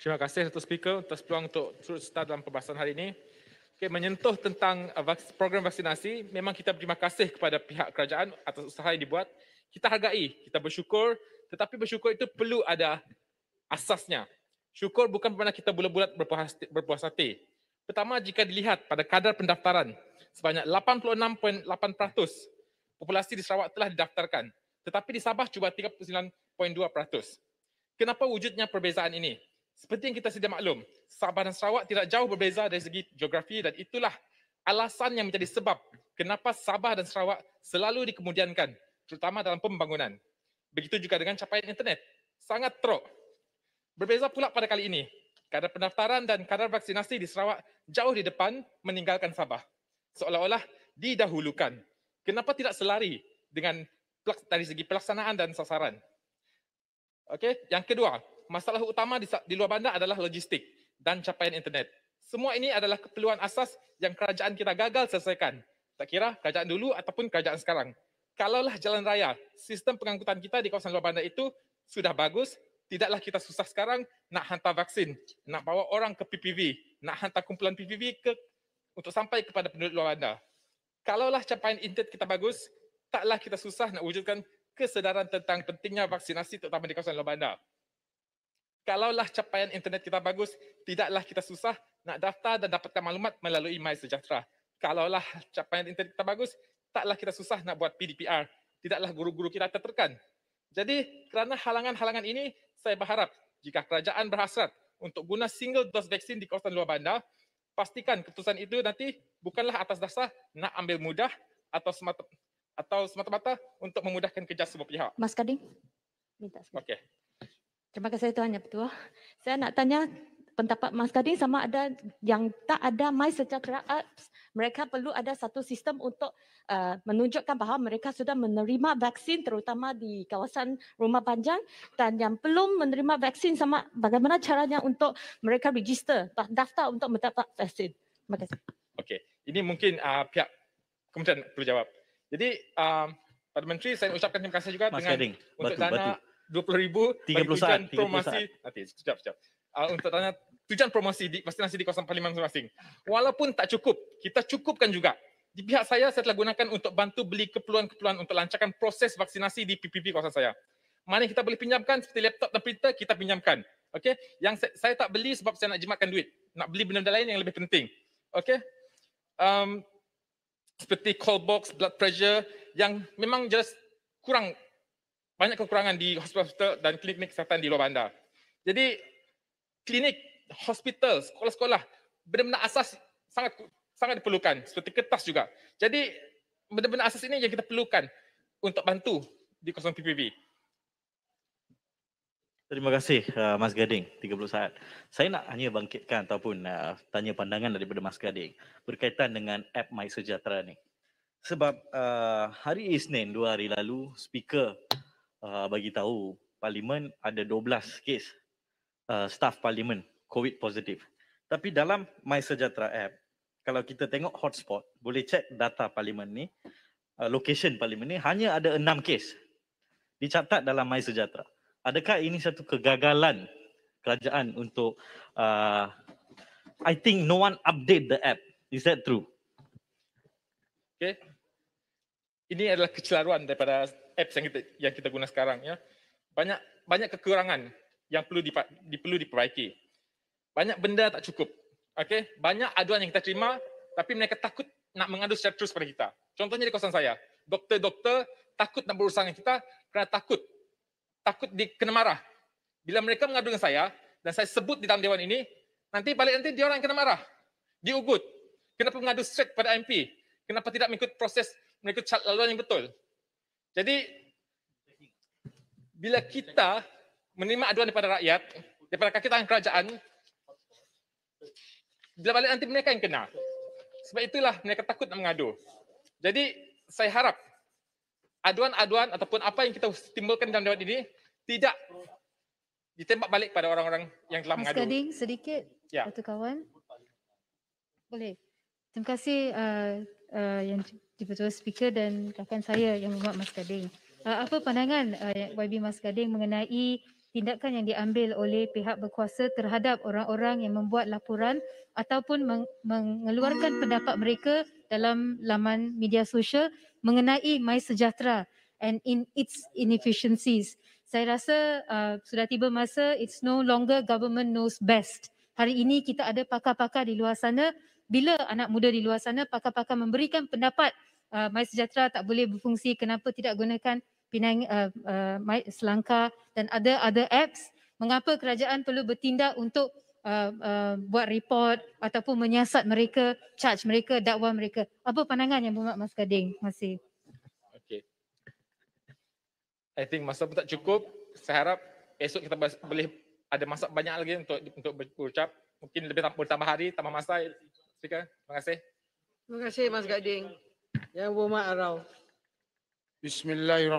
Terima kasih Dr. Speaker atas peluang untuk turut start dalam perbahasan hari ini. Okay, menyentuh tentang uh, program vaksinasi, memang kita berterima kasih kepada pihak kerajaan atas usaha yang dibuat. Kita hargai, kita bersyukur, tetapi bersyukur itu perlu ada asasnya. Syukur bukan pernah kita bulat-bulat berpuas, berpuas hati. Pertama, jika dilihat pada kadar pendaftaran, sebanyak 86.8% populasi di Sarawak telah didaftarkan. Tetapi di Sabah cuba 39.2%. Kenapa wujudnya perbezaan ini? Seperti yang kita sedia maklum, Sabah dan Sarawak tidak jauh berbeza dari segi geografi dan itulah alasan yang menjadi sebab kenapa Sabah dan Sarawak selalu dikemudiankan terutama dalam pembangunan. Begitu juga dengan capaian internet. Sangat teruk. Berbeza pula pada kali ini, kadar pendaftaran dan kadar vaksinasi di Sarawak jauh di depan meninggalkan Sabah. Seolah-olah didahulukan. Kenapa tidak selari dengan dari segi pelaksanaan dan sasaran? Okey, yang kedua, masalah utama di, di luar bandar adalah logistik dan capaian internet. Semua ini adalah keperluan asas yang kerajaan kita gagal selesaikan. Tak kira kerajaan dulu ataupun kerajaan sekarang. Kalaulah jalan raya, sistem pengangkutan kita di kawasan luar bandar itu sudah bagus, tidaklah kita susah sekarang nak hantar vaksin, nak bawa orang ke PPV, nak hantar kumpulan PPV ke untuk sampai kepada penduduk luar bandar. Kalaulah capaian internet kita bagus, taklah kita susah nak wujudkan kesedaran tentang pentingnya vaksinasi terutama di kawasan luar bandar kalaulah capaian internet kita bagus, tidaklah kita susah nak daftar dan dapatkan maklumat melalui MySejahtera. Kalaulah capaian internet kita bagus, taklah kita susah nak buat PDPR. Tidaklah guru-guru kita tertekan. Jadi kerana halangan-halangan ini, saya berharap jika kerajaan berhasrat untuk guna single dose vaksin di kawasan luar bandar, pastikan keputusan itu nanti bukanlah atas dasar nak ambil mudah atau semata mata untuk memudahkan kerja semua pihak. Mas Kading, minta sekali. Okey. Terima kasih Tuan Yang Petua. Saya nak tanya pendapat Mas Kadi sama ada yang tak ada mai secara apps, mereka perlu ada satu sistem untuk uh, menunjukkan bahawa mereka sudah menerima vaksin terutama di kawasan rumah panjang dan yang belum menerima vaksin sama bagaimana caranya untuk mereka register, daftar untuk mendapat vaksin. Terima kasih. Okey, ini mungkin uh, pihak kemudian perlu jawab. Jadi, uh, Pak Menteri saya ucapkan terima kasih juga Mas dengan Kading, untuk batu, dana, batu. 20 ribu 30 promosi nanti sekejap sekejap uh, untuk tanya tujuan promosi di masing-masing di kawasan parlimen masing-masing walaupun tak cukup kita cukupkan juga di pihak saya saya telah gunakan untuk bantu beli keperluan-keperluan untuk lancarkan proses vaksinasi di PPP kawasan saya mana kita boleh pinjamkan seperti laptop dan printer kita pinjamkan okey yang saya, saya tak beli sebab saya nak jimatkan duit nak beli benda-benda lain yang lebih penting okey um, seperti call box blood pressure yang memang jelas kurang banyak kekurangan di hospital-hospital dan klinik-klinik kesihatan di luar bandar. Jadi klinik, hospital, sekolah-sekolah benar-benar asas sangat sangat diperlukan seperti kertas juga. Jadi benar-benar asas ini yang kita perlukan untuk bantu di kosong PPV. Terima kasih uh, Mas Gading 30 saat. Saya nak hanya bangkitkan ataupun uh, tanya pandangan daripada Mas Gading berkaitan dengan app My Sejahtera ni. Sebab uh, hari Isnin dua hari lalu speaker uh, bagi tahu parlimen ada 12 kes uh, staff parlimen covid positif. Tapi dalam My Sejahtera app, kalau kita tengok hotspot, boleh cek data parlimen ni, uh, location parlimen ni hanya ada 6 kes dicatat dalam My Sejahtera. Adakah ini satu kegagalan kerajaan untuk uh, I think no one update the app. Is that true? Okay. Ini adalah kecelaruan daripada apps yang kita yang kita guna sekarang ya banyak banyak kekurangan yang perlu di perlu diperbaiki banyak benda tak cukup okey banyak aduan yang kita terima tapi mereka takut nak mengadu secara terus pada kita contohnya di kawasan saya doktor-doktor takut nak berurusan dengan kita kerana takut takut dikena marah bila mereka mengadu dengan saya dan saya sebut di dalam dewan ini nanti balik nanti dia orang kena marah diugut kenapa mengadu straight pada MP kenapa tidak mengikut proses mengikut laluan yang betul jadi bila kita menerima aduan daripada rakyat, daripada kaki tangan kerajaan, bila balik nanti mereka yang kena. Sebab itulah mereka takut nak mengadu. Jadi saya harap aduan-aduan ataupun apa yang kita timbulkan dalam dewan ini tidak ditembak balik pada orang-orang yang telah mengadu. Kading, sedikit, ya. kawan. Boleh. Terima kasih uh, uh, yang Dipertua Speaker dan rakan saya yang membuat Mas Kading. Uh, ah, apa pandangan uh, ah, YB Mas Kading mengenai tindakan yang diambil oleh pihak berkuasa terhadap orang-orang yang membuat laporan ataupun meng- mengeluarkan pendapat mereka dalam laman media sosial mengenai My Sejahtera and in its inefficiencies. Saya rasa uh, sudah tiba masa it's no longer government knows best. Hari ini kita ada pakar-pakar di luar sana. Bila anak muda di luar sana, pakar-pakar memberikan pendapat uh, My Sejahtera tak boleh berfungsi, kenapa tidak gunakan Pinang, uh, uh, My dan other other apps? Mengapa kerajaan perlu bertindak untuk uh, uh, buat report ataupun menyiasat mereka, charge mereka, dakwa mereka? Apa pandangan yang Bumat Mas Kading masih? Okay. I think masa pun tak cukup. Saya harap esok kita boleh ada masa banyak lagi untuk untuk berucap. Mungkin lebih tambah, tambah hari, tambah masa. Terima kasih. Terima kasih Mas Gading. Yeah, woman around. Bismillahirrahmanirrahim.